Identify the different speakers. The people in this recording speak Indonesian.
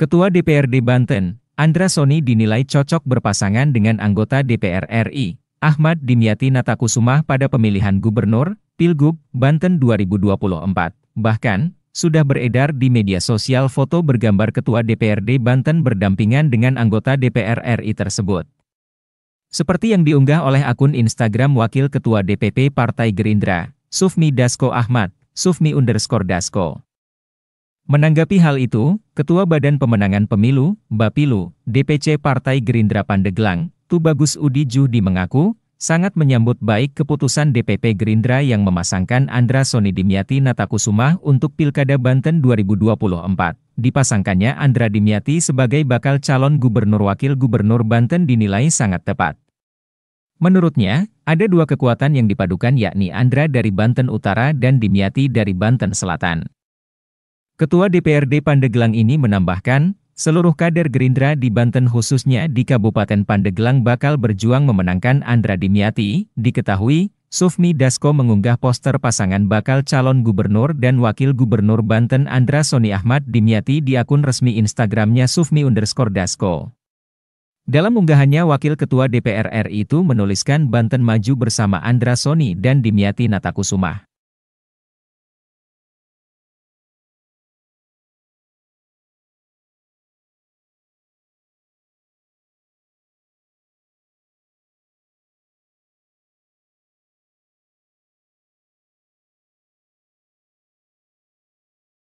Speaker 1: Ketua DPRD Banten, Andra Soni dinilai cocok berpasangan dengan anggota DPR RI, Ahmad Dimyati Natakusumah pada pemilihan gubernur, Pilgub, Banten 2024. Bahkan, sudah beredar di media sosial foto bergambar Ketua DPRD Banten berdampingan dengan anggota DPR RI tersebut. Seperti yang diunggah oleh akun Instagram Wakil Ketua DPP Partai Gerindra, Sufmi Dasko Ahmad, Sufmi underscore Dasko. Menanggapi hal itu, Ketua Badan Pemenangan Pemilu, Bapilu, DPC Partai Gerindra Pandeglang, Tubagus Udi Juhdi mengaku, sangat menyambut baik keputusan DPP Gerindra yang memasangkan Andra Soni Dimyati Natakusumah untuk Pilkada Banten 2024. Dipasangkannya Andra Dimyati sebagai bakal calon gubernur wakil gubernur Banten dinilai sangat tepat. Menurutnya, ada dua kekuatan yang dipadukan yakni Andra dari Banten Utara dan Dimyati dari Banten Selatan. Ketua DPRD Pandeglang ini menambahkan, seluruh kader Gerindra di Banten khususnya di Kabupaten Pandeglang bakal berjuang memenangkan Andra Dimyati. Diketahui, Sufmi Dasko mengunggah poster pasangan bakal calon gubernur dan wakil gubernur Banten Andra Soni Ahmad Dimyati di akun resmi Instagramnya Sufmi underscore Dasko. Dalam unggahannya Wakil Ketua DPR RI itu menuliskan Banten maju bersama Andra Soni dan Dimyati Natakusumah.